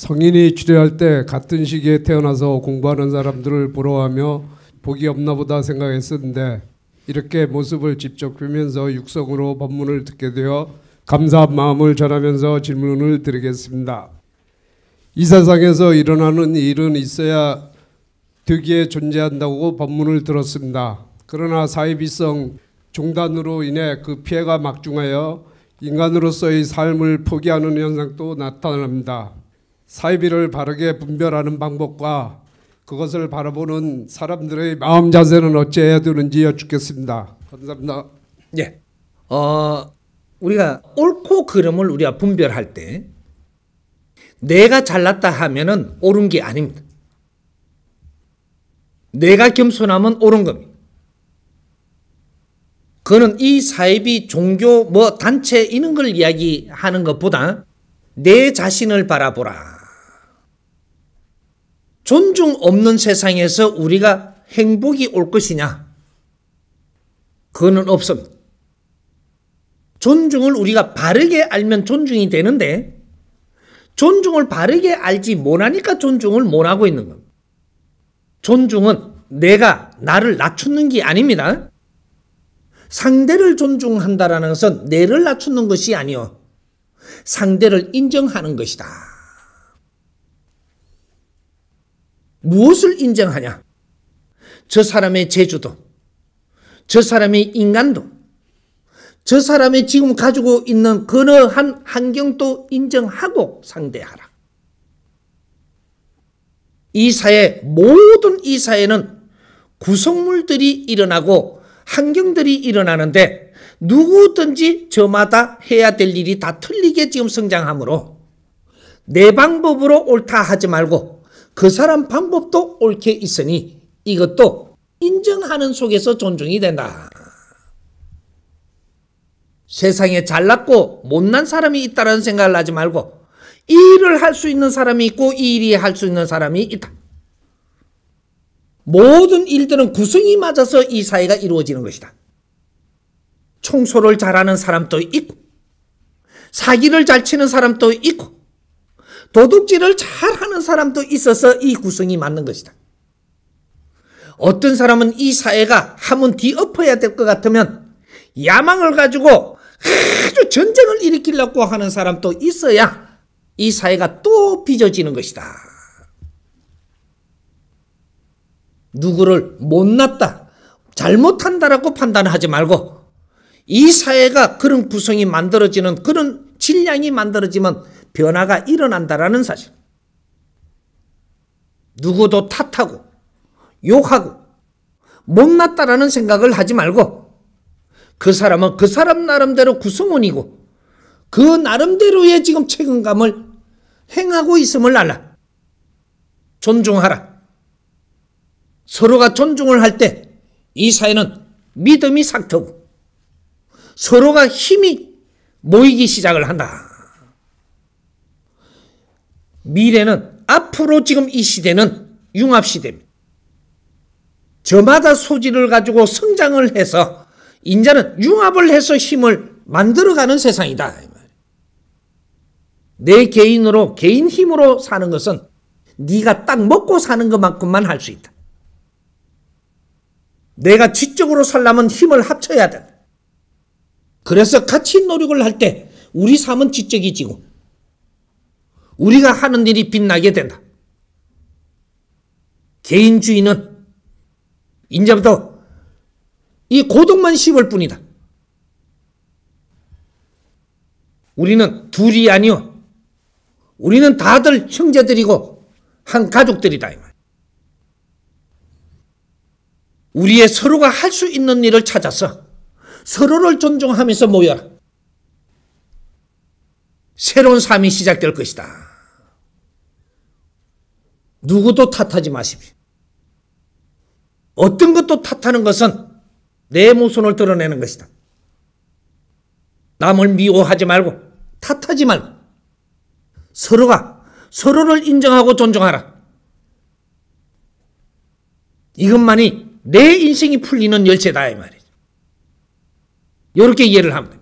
성인이 취재할 때 같은 시기에 태어나서 공부하는 사람들을 부러워하며 복이 없나 보다 생각했었는데 이렇게 모습을 직접 보면서 육성으로 법문을 듣게 되어 감사한 마음을 전하면서 질문을 드리겠습니다. 이 세상에서 일어나는 일은 있어야 되기에 존재한다고 법문을 들었습니다. 그러나 사이비성 중단으로 인해 그 피해가 막중하여 인간으로서의 삶을 포기하는 현상도 나타납니다. 사이비를 바르게 분별하는 방법과 그것을 바라보는 사람들의 마음 자세는 어찌해야 되는지 여쭙겠습니다. 감사합니다. 예. 어, 우리가 옳고 그름을 우리가 분별할 때 내가 잘났다 하면은 옳은 게 아닙니다. 내가 겸손하면 옳은 겁니다. 그는이 사이비 종교 뭐 단체 이런 걸 이야기하는 것보다 내 자신을 바라보라. 존중 없는 세상에서 우리가 행복이 올 것이냐? 그거는 없습니다. 존중을 우리가 바르게 알면 존중이 되는데 존중을 바르게 알지 못하니까 존중을 못하고 있는 겁니다. 존중은 내가 나를 낮추는 게 아닙니다. 상대를 존중한다라는 것은 내를 낮추는 것이 아니요. 상대를 인정하는 것이다. 무엇을 인정하냐? 저 사람의 재주도, 저 사람의 인간도, 저 사람이 지금 가지고 있는 근어한 환경도 인정하고 상대하라. 이 사회, 모든 이 사회는 구성물들이 일어나고 환경들이 일어나는데 누구든지 저마다 해야 될 일이 다 틀리게 지금 성장하므로 내 방법으로 옳다 하지 말고 그 사람 방법도 옳게 있으니 이것도 인정하는 속에서 존중이 된다. 세상에 잘났고 못난 사람이 있다는 라 생각을 하지 말고 이 일을 할 수 있는 사람이 있고 이 일이 할 수 있는 사람이 있다. 모든 일들은 구성이 맞아서 이 사회가 이루어지는 것이다. 청소를 잘하는 사람도 있고 사기를 잘 치는 사람도 있고 도둑질을 잘하는 사람도 있어서 이 구성이 맞는 것이다. 어떤 사람은 이 사회가 한번 뒤엎어야 될 것 같으면 야망을 가지고 아주 전쟁을 일으키려고 하는 사람도 있어야 이 사회가 또 빚어지는 것이다. 누구를 못났다, 잘못한다라고 판단하지 말고 이 사회가 그런 구성이 만들어지는 그런 질량이 만들어지면 변화가 일어난다라는 사실. 누구도 탓하고 욕하고 못났다라는 생각을 하지 말고 그 사람은 그 사람 나름대로 구성원이고 그 나름대로의 지금 책임감을 행하고 있음을 알라. 존중하라. 서로가 존중을 할 때 이 사회는 믿음이 상트고 서로가 힘이 모이기 시작을 한다. 미래는 앞으로 지금 이 시대는 융합 시대입니다. 저마다 소질을 가지고 성장을 해서 인자는 융합을 해서 힘을 만들어가는 세상이다. 내 개인으로 개인 힘으로 사는 것은 네가 딱 먹고 사는 것만큼만 할 수 있다. 내가 지적으로 살려면 힘을 합쳐야 된 그래서 같이 노력을 할 때 우리 삶은 지적이 지고 우리가 하는 일이 빛나게 된다. 개인주의는 이제부터 이 고독만 씹을 뿐이다. 우리는 둘이 아니오. 우리는 다들 형제들이고 한 가족들이다. 우리의 서로가 할 수 있는 일을 찾아서 서로를 존중하면서 모여라. 새로운 삶이 시작될 것이다. 누구도 탓하지 마십시오. 어떤 것도 탓하는 것은 내 모순을 드러내는 것이다. 남을 미워하지 말고 탓하지 말고 서로가 서로를 인정하고 존중하라. 이것만이 내 인생이 풀리는 열쇠다 이 말이죠. 이렇게 이해를 합니다